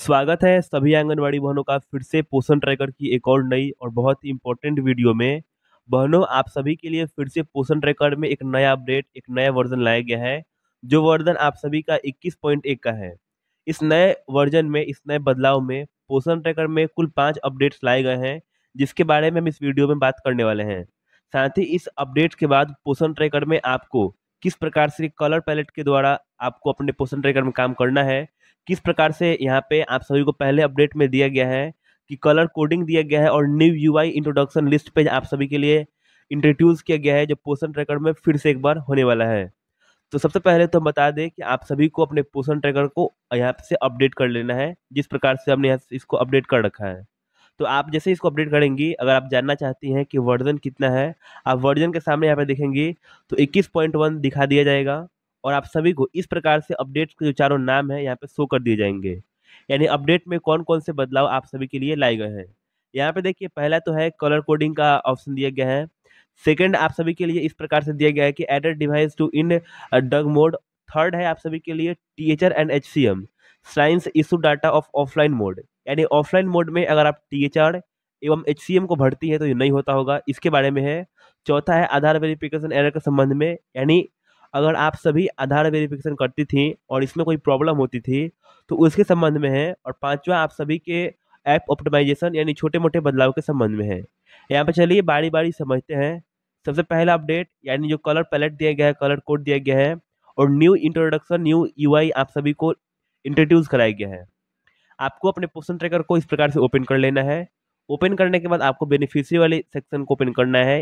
स्वागत है सभी आंगनबाड़ी बहनों का फिर से पोषण ट्रैकर की एक और नई और बहुत ही इम्पोर्टेंट वीडियो में बहनों आप सभी के लिए फिर से पोषण ट्रैकर में एक नया अपडेट एक नया वर्जन लाया गया है जो वर्जन आप सभी का 21.1 का है इस नए वर्जन में इस नए बदलाव में पोषण ट्रैकर में कुल पाँच अपडेट्स लाए गए हैं जिसके बारे में हम इस वीडियो में बात करने वाले हैं साथ ही इस अपडेट के बाद पोषण ट्रैकर में आपको किस प्रकार से कलर पैलेट के द्वारा आपको अपने पोषण ट्रैकर में काम करना है किस प्रकार से यहाँ पे आप सभी को पहले अपडेट में दिया गया है कि कलर कोडिंग दिया गया है और न्यू यू इंट्रोडक्शन लिस्ट पे आप सभी के लिए इंट्रोड्यूस किया गया है जो पोषण ट्रैकर में फिर से एक बार होने वाला है तो सबसे पहले तो हम बता दें कि आप सभी को अपने पोषण ट्रैकर को यहाँ से अपडेट कर लेना है जिस प्रकार से हमने यहाँ इसको अपडेट कर रखा है तो आप जैसे इसको अपडेट करेंगी अगर आप जानना चाहती हैं कि वर्जन कितना है आप वर्जन के सामने यहाँ पर देखेंगी तो 21.1 दिखा दिया जाएगा और आप सभी को इस प्रकार से अपडेट्स के जो चारों नाम है यहाँ पे शो कर दिए जाएंगे यानी अपडेट में कौन कौन से बदलाव आप सभी के लिए लाए गए हैं यहाँ पे देखिए पहला तो है कलर कोडिंग का ऑप्शन दिया गया है सेकंड आप सभी के लिए इस प्रकार से दिया गया है कि एडेड डिवाइस टू इन डग मोड थर्ड है आप सभी के लिए T H R and H C M science issue data of offline mode यानी ऑफलाइन मोड में अगर आप टी एच आर एवं एच सी एम को भरती है तो ये नहीं होता होगा इसके बारे में है चौथा है आधार वेरिफिकेशन एरर के संबंध में यानी अगर आप सभी आधार वेरिफिकेशन करती थी और इसमें कोई प्रॉब्लम होती थी तो उसके संबंध में है और पाँचवा आप सभी के ऐप ऑप्टिमाइजेशन यानी छोटे मोटे बदलाव के संबंध में है यहाँ पर चलिए बारी बारी समझते हैं सबसे पहला अपडेट यानी जो कलर पैलेट दिया गया है कलर कोड दिया गया है और न्यू इंट्रोडक्शन न्यू यू आप सभी को इंट्रोड्यूस कराया गया है आपको अपने पोषण ट्रैकर को इस प्रकार से ओपन कर लेना है ओपन करने के बाद आपको बेनिफिशरी वाले सेक्शन को ओपन करना है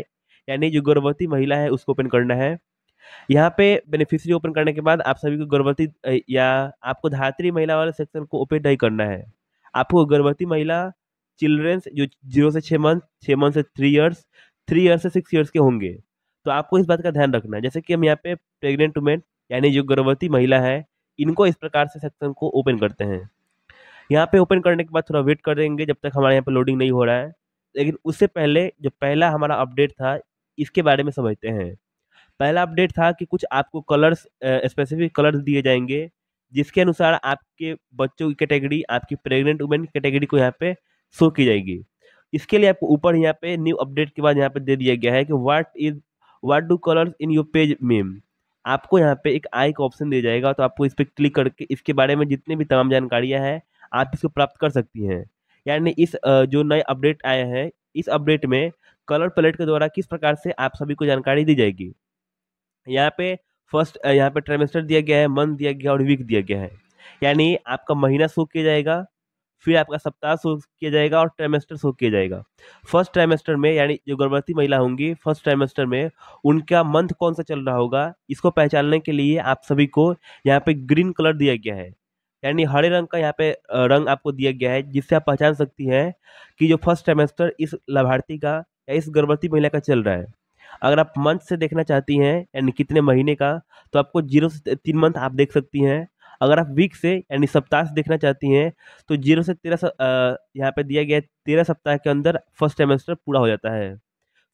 यानी जो गर्भवती महिला है उसको ओपन करना है यहाँ पे बेनिफिशियरी ओपन करने के बाद आप सभी को गर्भवती या आपको धात्री महिला वाले सेक्शन को ओपन नहीं करना है आपको गर्भवती महिला चिल्ड्रेंस जो जीरो से छः मंथ छः मंथ से थ्री ईयर्स थ्री ईयर्स से सिक्स ईयर्स के होंगे तो आपको इस बात का ध्यान रखना है जैसे कि हम यहाँ पे प्रेग्नेंट वुमेन यानी जो गर्भवती महिला है इनको इस प्रकार से सेक्शन को ओपन करते हैं यहाँ पे ओपन करने के बाद थोड़ा वेट करेंगे जब तक हमारे यहाँ पे लोडिंग नहीं हो रहा है लेकिन उससे पहले जो पहला हमारा अपडेट था इसके बारे में समझते हैं पहला अपडेट था कि कुछ आपको कलर्स स्पेसिफिक कलर्स दिए जाएंगे जिसके अनुसार आपके बच्चों की कैटेगरी आपकी प्रेग्नेंट वुमेन की कैटेगरी को यहाँ पे शो की जाएगी इसके लिए आपको ऊपर यहाँ पे न्यू अपडेट के बाद यहाँ पे दे दिया गया है कि what is what do colours in your page मेम आपको यहाँ पे एक आई का ऑप्शन दिया जाएगा तो आपको इस पर क्लिक करके इसके बारे में जितनी भी तमाम जानकारियाँ हैं आप इसको प्राप्त कर सकती हैं यानी इस जो नए अपडेट आए हैं इस अपडेट में कलर पैलेट के द्वारा किस प्रकार से आप सभी को जानकारी दी जाएगी यहाँ पे फर्स्ट यहाँ पे ट्रेमेस्टर दिया गया है मंथ दिया गया और वीक दिया गया है यानी आपका महीना शो किया जाएगा फिर आपका सप्ताह शो किया जाएगा और ट्रेमेस्टर शो किया जाएगा फर्स्ट ट्रेमेस्टर में यानी जो गर्भवती महिला होंगी फर्स्ट ट्रेमेस्टर में उनका मंथ कौन सा चल रहा होगा इसको पहचानने के लिए आप सभी को यहाँ पे ग्रीन कलर दिया गया है यानी हरे रंग का यहाँ पे रंग आपको दिया गया है जिससे आप पहचान सकती हैं कि जो फर्स्ट ट्रेमेस्टर इस लाभार्थी का या इस गर्भवती महिला का चल रहा है अगर आप मंथ से देखना चाहती हैं यानी कितने महीने का तो आपको जीरो से तीन मंथ आप देख सकती हैं अगर आप वीक से यानी सप्ताह से देखना चाहती हैं तो जीरो से तेरह यहाँ पे दिया गया है तेरह सप्ताह के अंदर फर्स्ट सेमेस्टर पूरा हो जाता है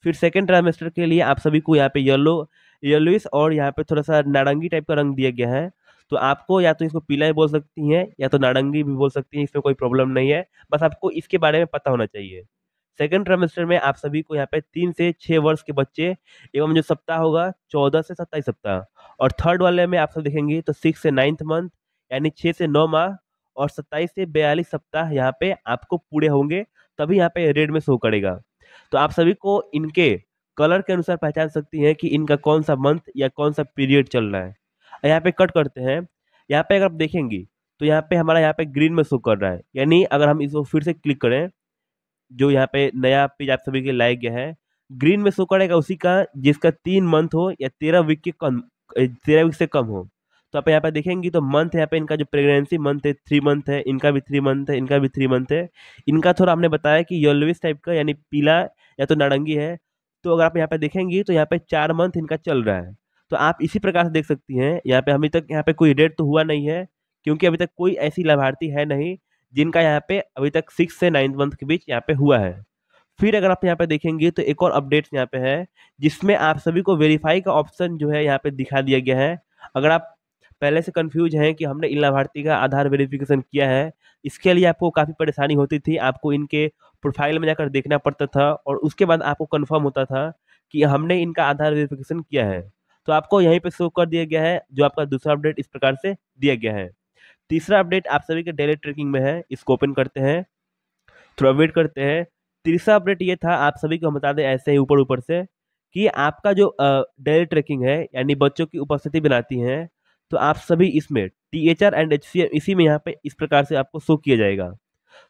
फिर सेकेंड ट्रेमेस्टर के लिए आप सभी को यहाँ पे येलो येलोइस और यहाँ पे थोड़ा सा नारंगी टाइप का रंग दिया गया है तो आपको या तो इसको पीला ही बोल सकती हैं या तो नारंगी भी बोल सकती हैं इसमें कोई प्रॉब्लम नहीं है बस आपको इसके बारे में पता होना चाहिए सेकेंड ट्रेमेस्टर में आप सभी को यहाँ पे तीन से छः वर्ष के बच्चे एवं जो सप्ताह होगा चौदह से सत्ताईस सप्ताह और थर्ड वाले में आप सब देखेंगे तो सिक्स से नाइन्थ मंथ यानी छः से नौ माह और सत्ताईस से बयालीस सप्ताह यहाँ पे आपको पूरे होंगे तभी यहाँ पे रेड में शो करेगा तो आप सभी को इनके कलर के अनुसार पहचान सकती हैं कि इनका कौन सा मंथ या कौन सा पीरियड चल रहा है यहाँ पे कट करते हैं यहाँ पे अगर आप देखेंगी तो यहाँ पे हमारा यहाँ पे ग्रीन में शो कर रहा है यानी अगर हम इसको फिर से क्लिक करें जो यहाँ पे नया पेज आप सभी के लाया गया है ग्रीन में शो करेगा उसी का जिसका तीन मंथ हो या तेरह वीक के कम तेरह वीक से कम हो तो आप यहाँ पे देखेंगे तो मंथ यहाँ पे इनका जो प्रेगनेंसी मंथ है थ्री मंथ है इनका भी थ्री मंथ है इनका भी थ्री मंथ है इनका थोड़ा हमने बताया कि येलोविस टाइप का यानी पीला या तो नारंगी है तो अगर आप यहाँ पे देखेंगे तो यहाँ पे चार मंथ इनका चल रहा है तो आप इसी प्रकार से देख सकती हैं यहाँ पे अभी तक यहाँ पे कोई रेट तो हुआ नहीं है क्योंकि अभी तक कोई ऐसी लाभार्थी है नहीं जिनका यहाँ पे अभी तक सिक्स से नाइन्थ मंथ के बीच यहाँ पे हुआ है फिर अगर आप यहाँ पे देखेंगे तो एक और अपडेट यहाँ पे है जिसमें आप सभी को वेरीफाई का ऑप्शन जो है यहाँ पे दिखा दिया गया है अगर आप पहले से कंफ्यूज हैं कि हमने इन लाभार्थी का आधार वेरिफिकेशन किया है इसके लिए आपको काफ़ी परेशानी होती थी आपको इनके प्रोफाइल में जाकर देखना पड़ता था और उसके बाद आपको कन्फर्म होता था कि हमने इनका आधार वेरिफिकेशन किया है तो आपको यहीं पर शो कर दिया गया है जो आपका दूसरा अपडेट इस प्रकार से दिया गया है तीसरा अपडेट आप सभी के डेली ट्रैकिंग में है इसको ओपन करते हैं थोड़ा वेट करते हैं तीसरा अपडेट ये था आप सभी को हम बता दें ऐसे ही ऊपर ऊपर से कि आपका जो डेली ट्रैकिंग है यानी बच्चों की उपस्थिति बनाती हैं तो आप सभी इसमें T H R and H C इसी में यहाँ पे इस प्रकार से आपको शो किया जाएगा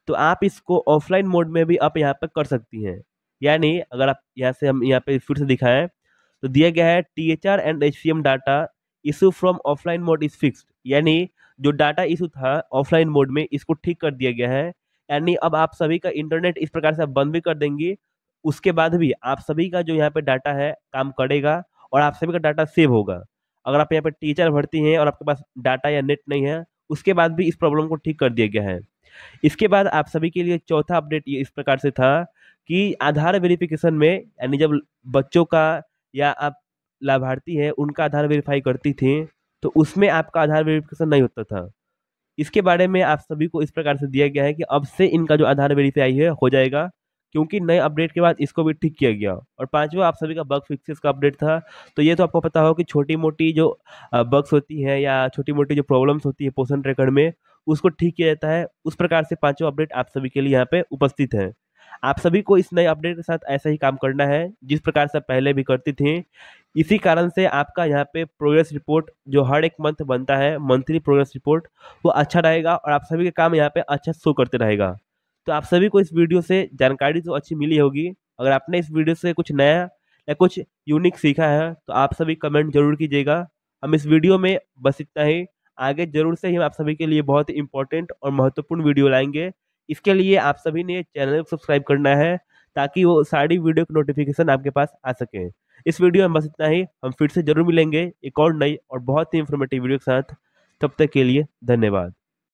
तो आप इसको ऑफलाइन मोड में भी आप यहाँ पर कर सकती हैं यानी अगर आप यहाँ से हम यहाँ पे फिर से दिखाएं तो दिया गया है T H R and H C M data issue from offline mode is fixed यानी जो डाटा इशू था ऑफलाइन मोड में इसको ठीक कर दिया गया है यानी अब आप सभी का इंटरनेट इस प्रकार से आप बंद भी कर देंगे उसके बाद भी आप सभी का जो यहाँ पे डाटा है काम करेगा और आप सभी का डाटा सेव होगा अगर आप यहाँ पे टीचर भर्ती हैं और आपके पास डाटा या नेट नहीं है उसके बाद भी इस प्रॉब्लम को ठीक कर दिया गया है इसके बाद आप सभी के लिए चौथा अपडेट ये इस प्रकार से था कि आधार वेरिफिकेशन में यानी जब बच्चों का या आप लाभार्थी हैं उनका आधार वेरीफाई करती थी तो उसमें आपका आधार वेरिफिकेशन नहीं होता था इसके बारे में आप सभी को इस प्रकार से दिया गया है कि अब से इनका जो आधार वेरीफाई है हो जाएगा क्योंकि नए अपडेट के बाद इसको भी ठीक किया गया और पांचवा आप सभी का बग फिक्सेस का अपडेट था तो ये तो आपको पता हो कि छोटी मोटी जो बग्स होती हैं या छोटी मोटी जो प्रॉब्लम्स होती है पोषण रेकर्ड में उसको ठीक किया जाता है उस प्रकार से पांचवा अपडेट आप सभी के लिए यहाँ पे उपस्थित हैं आप सभी को इस नए अपडेट के साथ ऐसा ही काम करना है जिस प्रकार से पहले भी करती थी इसी कारण से आपका यहाँ पे प्रोग्रेस रिपोर्ट जो हर एक मंथ बनता है मंथली प्रोग्रेस रिपोर्ट वो अच्छा रहेगा और आप सभी के काम यहाँ पे अच्छा शो करते रहेगा तो आप सभी को इस वीडियो से जानकारी तो अच्छी मिली होगी अगर आपने इस वीडियो से कुछ नया या कुछ यूनिक सीखा है तो आप सभी कमेंट जरूर कीजिएगा हम इस वीडियो में बस इतना ही आगे ज़रूर से ही हम आप सभी के लिए बहुत ही इंपॉर्टेंट और महत्वपूर्ण वीडियो लाएंगे इसके लिए आप सभी ने चैनल को सब्सक्राइब करना है ताकि वो सारी वीडियो की नोटिफिकेशन आपके पास आ सके इस वीडियो में बस इतना ही हम फिर से जरूर मिलेंगे एक और नई और बहुत ही इन्फॉर्मेटिव वीडियो के साथ तब तक के लिए धन्यवाद